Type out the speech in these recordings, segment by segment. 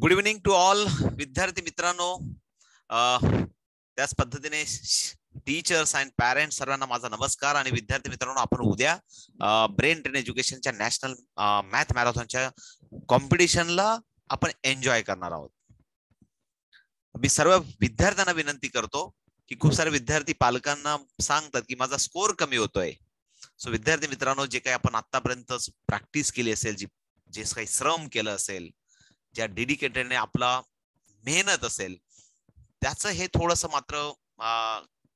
good evening to all विद्यार्थी मित्रांनो त्याच पद्धतीने टीचर्स अँड पॅरेंट्स सर्वांना माझा नमस्कार आणि विद्यार्थी मित्रांनो आपण उद्या ब्रेन ट्रेन एज्युकेशनच्या नॅशनल मॅथ मॅरेथॉनच्या कॉम्पिटिशनला आपण एन्जॉय करणार आहोत मी सर्व विद्यार्थ्यांना विनंती करतो की खूप सारे विद्यार्थी पालकांना सांगतात की माझा स्कोअर कमी होतोय सो विद्यार्थी मित्रांनो जे काही आपण आतापर्यंत प्रॅक्टिस केली असेल जी जे काही श्रम केलं असेल ज्या डेडिकेटेडने आपला मेहनत असेल त्याचं हे थोडस मात्र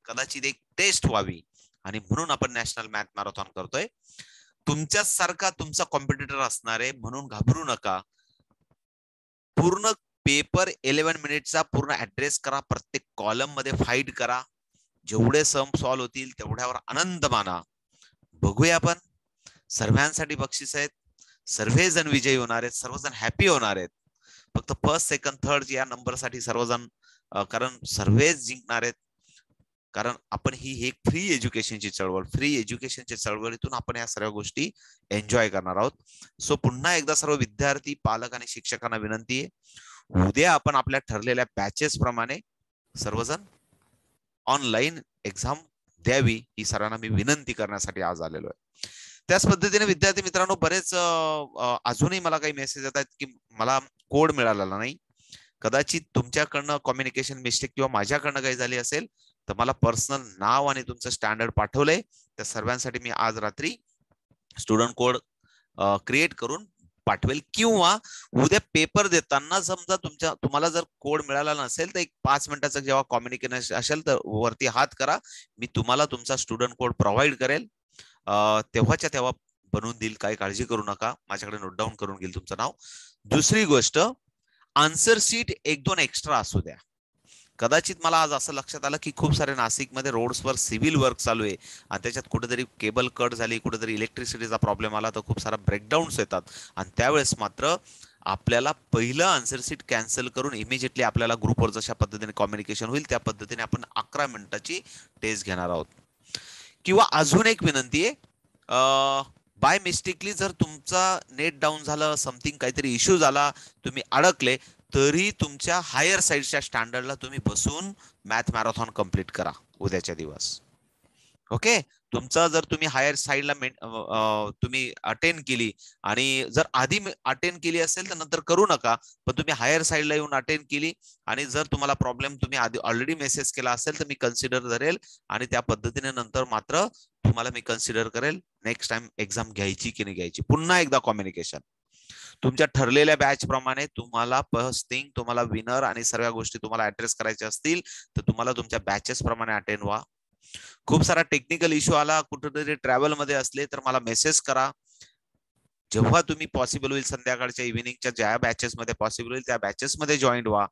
कदाचित एक टेस्ट व्हावी आणि म्हणून आपण नॅशनल मॅथ मॅरेथॉन करतोय तुमच्या सारखा तुमचा कॉम्पिटिटर असणार आहे म्हणून घाबरू नका पूर्ण पेपर इलेव्हन मिनिटचा पूर्ण ऍड्रेस करा प्रत्येक कॉलम मध्ये फाईट करा जेवढे सम सॉल्व्ह होतील तेवढ्यावर आनंद माना बघूया आपण सर्वांसाठी बक्षीस आहेत सर्वजण विजयी होणार आहेत सर्वजण हॅपी होणार आहेत फक्त फर्स्ट सेकंड थर्ड या नंबर साठी सर्वजण कारण सर्वेच जिंकणार आहेत कारण आपण ही एक फ्री एज्युकेशनची चळवळ फ्री एज्युकेशनच्या चळवळीतून आपण या सर्व गोष्टी एन्जॉय करणार आहोत सो पुन्हा एकदा सर्व विद्यार्थी पालक आणि शिक्षकांना विनंती आहे उद्या आपण आपल्या ठरलेल्या बॅचेस प्रमाणे सर्वजण ऑनलाईन एक्झाम द्यावी ही सर्वांना मी विनंती करण्यासाठी आज आलेलो आहे त्याच पद्धतीने विद्यार्थी मित्रांनो बरेच अजूनही मला काही मेसेज येत आहेत की मला कोड मिळालेला नाही कदाचित तुमच्याकडनं कम्युनिकेशन मिस्टेक किंवा माझ्याकडनं काही झाली असेल तर मला पर्सनल नाव आणि तुमचं स्टँडर्ड पाठवलंय त्या सर्वांसाठी मी आज रात्री स्टुडंट कोड क्रिएट करून पाठवेल किंवा उद्या पेपर देताना समजा तुमच्या तुम्हाला जर कोड मिळाला नसेल तर एक पाच मिनिटाचं जेव्हा कॉम्युनिकेशन असेल तर वरती हात करा मी तुम्हाला तुमचा स्टुडंट कोड प्रोव्हाइड करेल तेव्हाच्या तेव्हा बनवून देईल काही काळजी करू नका माझ्याकडे नोट डाऊन करून घेईल तुमचं नाव दुसरी गोष्ट आन्सर सीट एक दोन एक्स्ट्रा असू द्या कदाचित मला आज असं लक्षात आलं की खूप सारे नाशिकमध्ये रोड्सवर सिव्हिल वर्क चालू आहे आणि त्याच्यात कुठेतरी केबल कट झाली कुठेतरी इलेक्ट्रिसिटीचा प्रॉब्लेम आला तर खूप सारा ब्रेकडाऊन्स येतात आणि त्यावेळेस मात्र आपल्याला पहिलं आन्सर सीट कॅन्सल करून इमिजिएटली आपल्याला ग्रुपवर जशा पद्धतीने कॉम्युनिकेशन होईल त्या पद्धतीने आपण अकरा मिनिटाची टेस्ट घेणार आहोत किंवा अजून एक विनंती आहे बाय मिस्टेकली जर तुमचा नेट डाऊन झालं समथिंग काहीतरी इश्यू झाला तुम्ही अडकले तरी तुमच्या हायर साईडच्या स्टँडर्डला तुम्ही बसून मॅथ मॅरेथॉन कम्प्लीट करा उद्याच्या दिवस ओके तुमचा जर तुम्ही हायर साईडला तुम्ही अटेंड केली आणि जर आधी अटेंड केली असेल तर नंतर करू नका पण तुम्ही हायर साईडला येऊन अटेंड केली आणि जर तुम्हाला प्रॉब्लेम तुम्ही आधी ऑलरेडी मेसेज केला असेल तर मी कन्सिडर करेल आणि त्या पद्धतीने नंतर मात्र तुम्हाला मी कन्सिडर करेल नेक्स्ट टाइम एक्झाम घ्यायची की नाही घ्यायची पुन्हा एकदा कॉम्युनिकेशन तुमच्या ठरलेल्या बॅच प्रमाणे तुम्हाला पस्टिंग तुम्हाला विनर आणि सर्व गोष्टी तुम्हाला ऍड्रेस करायच्या असतील तर तुम्हाला तुमच्या बॅचेस प्रमाणे अटेंड व्हा खूप सारा टेक्निकल इश्यू आला कुठेतरी ट्रॅव्हल मध्ये असले तर मला मेसेज करा जेव्हा तुम्ही पॉसिबल होईल संध्याकाळच्या इव्हिनिंगच्या ज्या बॅचेस मध्ये पॉसिबल होईल त्या बॅचेस मध्ये जॉईन व्हा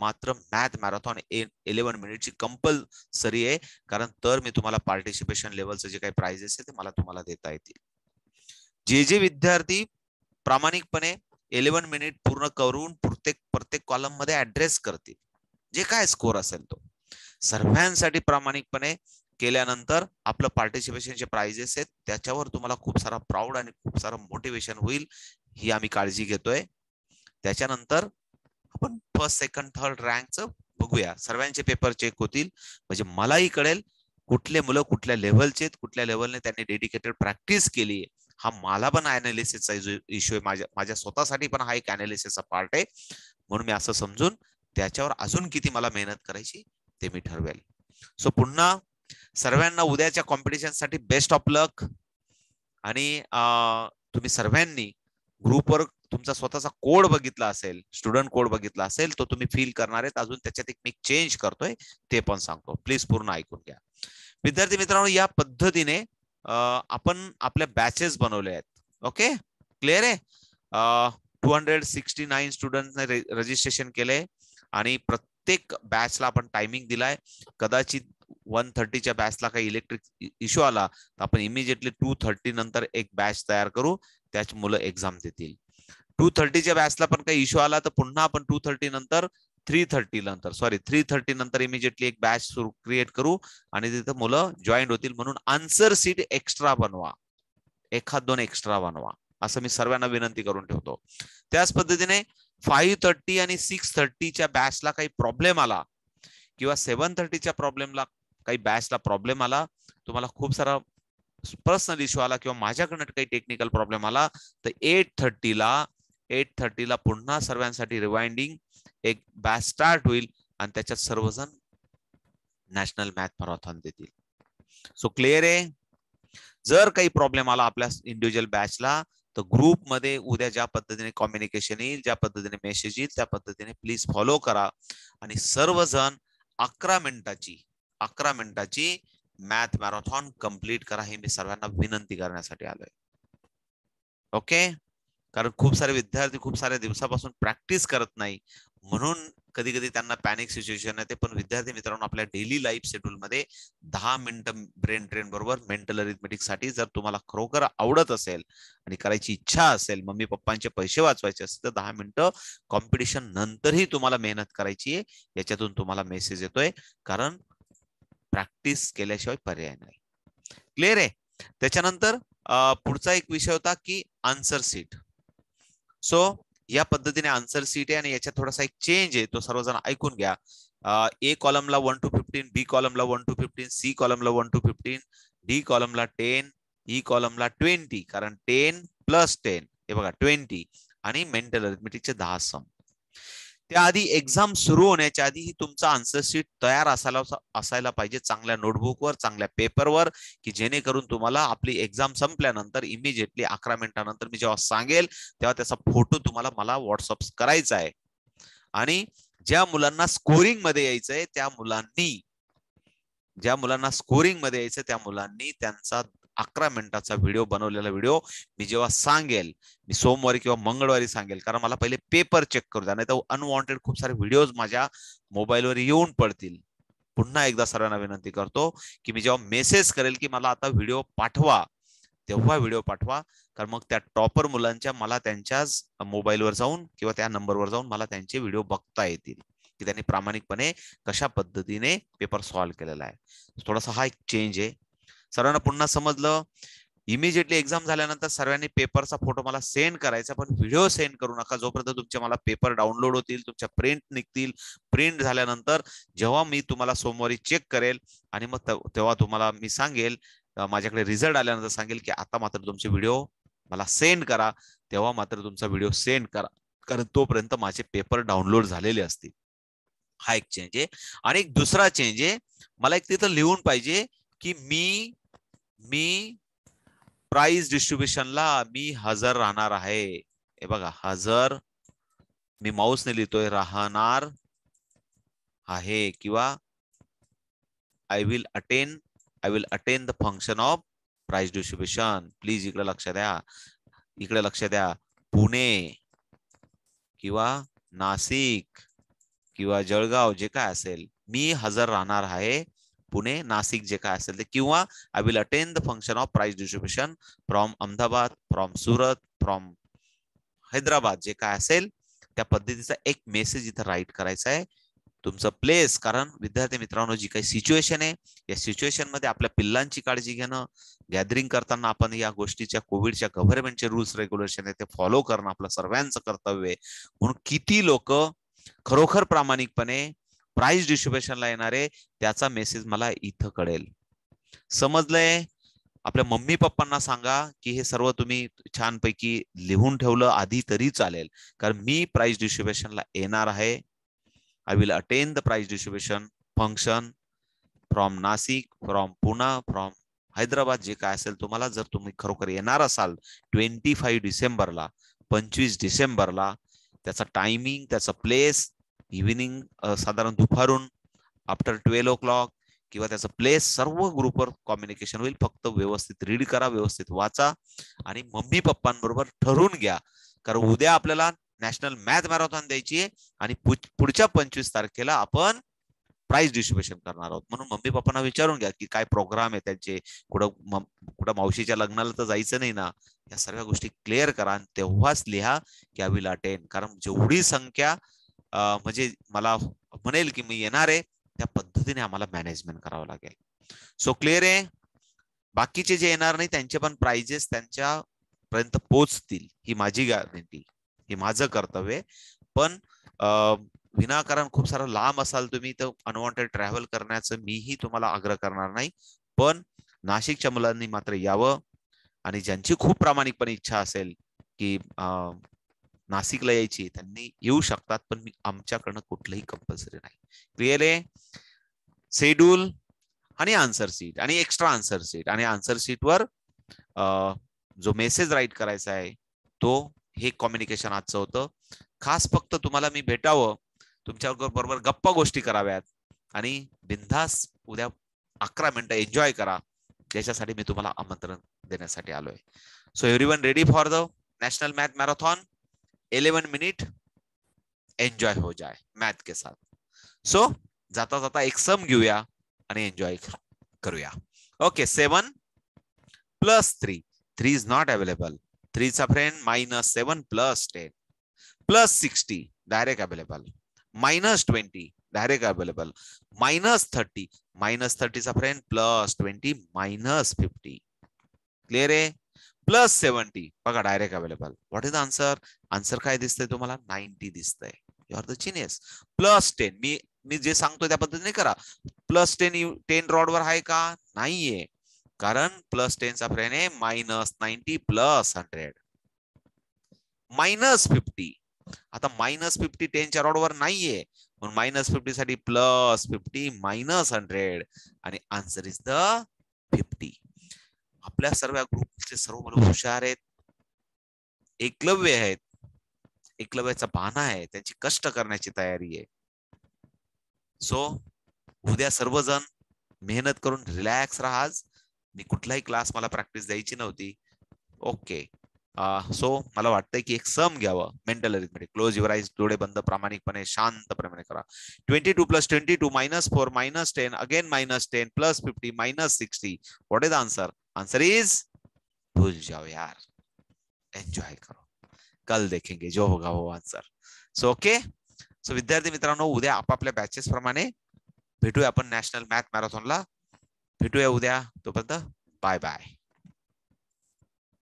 मात्र मॅथ मॅरेथॉन इलेव्हन मिनिटची कंपल्सरी आहे कारण तर मी तुम्हाला पार्टिसिपेशन लेवलचं जे काही प्राइजेस आहे ते मला तुम्हाला देता येतील जे जे विद्यार्थी प्रामाणिकपणे इलेव्हन मिनिट पूर्ण करून प्रत्येक प्रत्येक कॉलम मध्ये ऍड्रेस करतील जे काय स्कोर असेल तो सर्वांसाठी प्रामाणिकपणे केल्यानंतर आपलं पार्टिसिपेशनचे प्राइजेस आहेत त्याच्यावर तुम्हाला खूप सारा प्राऊड आणि खूप सारा मोटिवेशन होईल ही आम्ही काळजी घेतोय त्याच्यानंतर आपण फर्स्ट सेकंड थर्ड रँकचं बघूया सर्वांचे पेपर चेक होतील म्हणजे मलाही कळेल कुठले मुलं कुठल्या लेव्हलचे आहेत कुठल्या लेव्हलने त्यांनी डेडिकेटेड प्रॅक्टिस केली आहे हा मला पण अनालिसिसचा इश्यू आहे माझ्या माझ्या स्वतःसाठी पण हा एक अनालिसिसचा पार्ट आहे म्हणून मी असं समजून त्याच्यावर अजून किती मला मेहनत करायची ते मी ठरवेल सो पुन्हा सर्वांना उद्याच्या कॉम्पिटिशनसाठी बेस्ट ऑफ लक आणि तुम्ही सर्वांनी ग्रुपवर तुमचा स्वतःचा कोड बघितला असेल स्टुडंट कोड बघितला असेल तो तुम्ही फील करणार आहेत अजून त्याच्यात एक मी चेंज करतोय ते पण सांगतो प्लीज पूर्ण ऐकून घ्या विद्यार्थी मित्रांनो या पद्धतीने आपण आपल्या बॅचेस बनवले आहेत ओके क्लिअर आहे two hundred sixty nine student registration केले आणि प्रत्येक बॅचला आपण टायमिंग दिलाय कदाचित वन थर्टीच्या बॅचला काही इलेक्ट्रिक इश्यू आला तर आपण इमिजिएटली टू थर्टी नंतर एक बॅच तयार करू त्याच मुलं एक्झाम देतील टू थर्टीच्या बॅचला पण काही इश्यू आला तर पुन्हा आपण टू थर्टी नंतर थ्री थर्टी नंतर सॉरी थ्री थर्टी नंतर इमिजिएटली एक बॅच सुरू क्रिएट करू आणि तिथं मुलं जॉईन होतील म्हणून आन्सर सीट एक्स्ट्रा बनवा एखाद दोन एक्स्ट्रा बनवा असं मी सर्वांना विनंती करून ठेवतो त्याच पद्धतीने फाईव्ह थर्टी आणि सिक्स थर्टीच्या बॅचला काही प्रॉब्लेम आला किंवा सेव्हन थर्टीच्या प्रॉब्लेमला काही बॅचला प्रॉब्लेम आला तुम्हाला खूप सारा पर्सनल इश्यू आला किंवा माझ्याकडनं काही टेक्निकल प्रॉब्लेम आला तर एट थर्टीला एट थर्टीला पुन्हा सर्वांसाठी रिवाइंडिंग एक बॅच स्टार्ट होईल आणि त्याच्यात सर्वजण नॅशनल मॅथ मॅराथॉन देतील सो क्लिअर आहे जर काही प्रॉब्लेम आला आपल्या इंडिव्हिज्युअल बॅचला तर ग्रुपमध्ये उद्या ज्या पद्धतीने कम्युनिकेशन येईल ज्या पद्धतीने मेसेज येईल त्या पद्धतीने प्लीज फॉलो करा आणि सर्वजण अकरा मिनिटाची अकरा मिनिटाची मॅथ मॅरेथॉन कम्प्लीट करा हे मी सर्वांना विनंती करण्यासाठी आलोय ओके कारण खूप सारे विद्यार्थी खूप सारे दिवसापासून प्रॅक्टिस करत नाही म्हणून कधी कधी त्यांना पॅनिक सिच्युएशन येते पण विद्यार्थी मित्रांनो आपल्या डेली लाईफ शेड्यूल मध्ये दहा मिनिटं ब्रेन ट्रेन बरोबर मेंटल अरिथमेटिक साठी जर तुम्हाला खरोखर आवडत असेल आणि करायची इच्छा असेल मम्मी पप्पांचे पैसे वाचवायचे असतील तर दहा मिनिटं कॉम्पिटिशन नंतरही तुम्हाला मेहनत करायची आहे याच्यातून तुम्हाला मेसेज येतोय कारण प्रॅक्टिस केल्याशिवाय पर्याय नाही क्लिअर आहे त्याच्यानंतर पुढचा एक विषय होता की आन्सर सीट सो या पद्धतीने आन्सर सीट आहे आणि याच्यात थोडासा एक चेंज आहे तो सर्वजण ऐकून घ्या ए कॉलमला वन टू फिफ्टीन बी कॉलमला वन टू फिफ्टीन सी कॉलमला वन टू फिफ्टीन डी कॉलमला टेन ई कॉलमला ट्वेंटी कारण टेन प्लस टेन हे बघा ट्वेंटी आणि मेंटल अरिथमेटिकचे दहा सम त्याआधी एक्झाम सुरू होण्याच्या ही तुमचा आन्सर शीट तयार असायला असायला पाहिजे चांगल्या नोटबुकवर चांगल्या पेपरवर की जेणेकरून तुम्हाला आपली एक्झाम संपल्यानंतर इमिजिएटली अकरा मिनिटानंतर मी जेव्हा सांगेल तेव्हा त्याचा फोटो तुम्हाला मला व्हॉट्सअप करायचा आहे आणि ज्या मुलांना स्कोरिंग मध्ये यायचंय त्या मुलांनी ज्या मुलांना स्कोरिंग मध्ये यायचं त्या मुलांनी त्यांचा अकरा मिनिटाचा व्हिडिओ बनवलेला व्हिडिओ मी जेव्हा सांगेल मी सोमवारी किंवा मंगळवारी सांगेल कारण मला पहिले पेपर चेक करू द्या नाही तर अनवॉन्टेड खूप सारे व्हिडिओज माझ्या मोबाईलवर येऊन पडतील पुन्हा एकदा सर्वांना विनंती करतो की मी जेव्हा मेसेज करेल की मला आता व्हिडिओ पाठवा तेव्हा व्हिडिओ पाठवा कारण मग त्या टॉपर मुलांच्या मला त्यांच्याच मोबाईलवर जाऊन किंवा त्या नंबरवर जाऊन मला त्यांचे व्हिडिओ बघता येतील की त्यांनी प्रामाणिकपणे कशा पद्धतीने पेपर सॉल्व्ह केलेला आहे थोडासा हा एक चेंज आहे सर्वांना पुन्हा समजलं इमिजिएटली एक्झाम झाल्यानंतर सर्वांनी पेपरचा फोटो मला सेंड करायचा पण व्हिडिओ सेंड करू नका जोपर्यंत तुमचे मला पेपर डाउनलोड होतील तुमच्या प्रिंट निघतील प्रिंट झाल्यानंतर जेव्हा मी तुम्हाला सोमवारी चेक करेल आणि मग तेव्हा तुम्हाला मी सांगेल माझ्याकडे रिझल्ट आल्यानंतर सांगेल की आता मात्र तुमचे व्हिडिओ मला सेंड करा तेव्हा मात्र तुमचा व्हिडिओ सेंड करा कारण तोपर्यंत माझे पेपर डाउनलोड झालेले असतील हा एक चेंज आहे आणि एक दुसरा चेंज आहे मला एक तिथं लिहून पाहिजे की मी मी प्राइस डिस्ट्रीब्युशनला मी हजर राहणार आहे हे बघा हजर मी माऊसने लिहितोय राहणार आहे किंवा I will attend I will attend the function of price distribution please इकडे लक्ष द्या इकडे लक्ष द्या पुणे किंवा नाशिक किंवा जळगाव जे काय असेल मी हजर राहणार आहे पुणे नाशिक जे काय असेल ते किंवा I will attend the function of price distribution from Ahmedabad from Surat from Hyderabad जे काय असेल त्या पद्धतीचा एक मेसेज इथं राईट करायचा आहे तुमचं प्लेस कारण विद्यार्थी मित्रांनो जी काही सिच्युएशन आहे या सिच्युएशन मध्ये आपल्या पिल्लांची काळजी घेणं गॅदरिंग करताना आपण या गोष्टीच्या कोविडच्या गव्हर्नमेंटचे रूल्स रेग्युलेशन आहे ते फॉलो करणं आपलं सर्वांचं कर्तव्य आहे म्हणून किती लोक खरोखर प्रामाणिकपणे प्राइस डिस्ट्रीब्युशनला आहे त्याचा मेसेज मला इथं कळेल समजलंय आपल्या मम्मी पप्पांना सांगा की हे सर्व तुम्ही छानपैकी लिहून ठेवलं आधी तरी चालेल कारण मी प्राइस डिस्ट्रीब्युशनला येणार आहे I will attend the price distribution function from Nashik from Pune from Hyderabad जे काय असेल तुम्हाला जर तुम्ही खरोखर येणार असाल ट्वेंटी फाईव्ह डिसेंबरला पंचवीस डिसेंबरला त्याचा टायमिंग त्याचा प्लेस इव्हिनिंग साधारण दुपारून आफ्टर ट्वेल्व ओ क्लॉक किंवा त्याचं प्लेस सर्व ग्रुपवर कॉम्युनिकेशन होईल फक्त व्यवस्थित रीड करा व्यवस्थित वाचा आणि मम्मी पप्पांबरोबर ठरवून घ्या कारण उद्या आपल्याला नॅशनल मॅथ मॅरेथॉन द्यायची आहे आणि पुढच्या पंचवीस तारखेला आपण प्राइस डिस्ट्रीब्युशन करणार आहोत म्हणून मम्मी पप्पांना विचारून घ्या की काय प्रोग्राम आहे त्यांचे कुठं कुठं मावशीच्या लग्नाला तर जायचं नाही ना या सर्व गोष्टी क्लिअर करा आणि तेव्हाच लिहा की आय विल अटेंड कारण जेवढी संख्या म्हणजे मला म्हणेल की मी येणार आहे त्या पद्धतीने आम्हाला मॅनेजमेंट करावं लागेल सो क्लिअर आहे बाकीचे जे येणार नाही त्यांचे पण प्राइजेस त्यांच्या पर्यंत पोचतील ही माझी गॅरंटी हे माझं कर्तव्य आहे पण विनाकारण खूप सारा लांब असाल तुम्ही तर अनवॉन्टेड ट्रॅव्हल करण्याचं मीही तुम्हाला आग्रह करणार नाही पण नाशिकच्या मुलांनी मात्र यावं आणि ज्यांची खूप प्रामाणिकपणे इच्छा असेल की नाशिकला यायची त्यांनी येऊ शकतात पण मी आमच्याकडनं कुठलंही कंपल्सरी नाही क्लिअर आहे शेड्यूल आणि आन्सर शीट आणि एक्स्ट्रा आन्सर शीट आणि आन्सर वर जो मेसेज राईट करायचा आहे तो हे कम्युनिकेशन आजचं होतं खास फक्त तुम्हाला मी भेटावं तुमच्या बरोबर गप्पा गोष्टी कराव्यात आणि बिंदास उद्या अकरा मिनिटं एन्जॉय करा ज्याच्यासाठी मी तुम्हाला आमंत्रण देण्यासाठी आलोय so every one ready for the national math marathon 11 minute enjoy हो जाए मैथ के साथ सो so, जाता जाता एक सम घेऊया आणि करूया okay seven plus three three is not available थ्रीचा friend minus seven plus ten plus sixty direct available minus twenty direct available minus thirty minus थर्टीचा friend plus twenty minus fifty clear है plus seventy बघा direct available what is the answer answer काय दिसतंय तुम्हाला ninety दिसतंय you are the genius plus ten मी मी जे सांगतोय त्या पद्धतीने करा प्लस टेन टेन रॉडवर आहे का नाहीये कारण प्लस टेन चा फ्रेन आहे minus ninety plus hundred minus fifty आता मायनस फिफ्टी टेनच्या रॉडवर नाहीये पण मायनस फिफ्टी साठी प्लस फिफ्टी मायनस हंड्रेड आणि आन्सर इज द फिफ्टी आपल्या सर्व ग्रुपचे सर्व मुलं हुशार आहेत एकलव्य आहेत एकलव्याचा बाना आहे त्यांची कष्ट करण्याची तयारी आहे सो उद्या सर्वजण मेहनत करून रिलॅक्स राहाज मी कुठलाही क्लास मला प्रॅक्टिस द्यायची नव्हती ओके सो मला वाटतंय की एक सम घ्यावं mental arithmetic close your eyes डोळे बंद प्रामाणिकपणे शांतपणे करा twenty two plus twenty two minus four minus ten again minus ten plus fifty minus sixty what is answer answer is भूल जाओ यार एन्जॉय करो कल देखेंगे जो होगा वो आंसर, सो ओके सो विद्यार्थी मित्रांनो उद्या आपापल्या बॅचेस प्रमाणे भेटूया आपण नॅशनल मॅथ मॅरेथॉनला भेटूया उद्या तोपर्यंत बाय बाय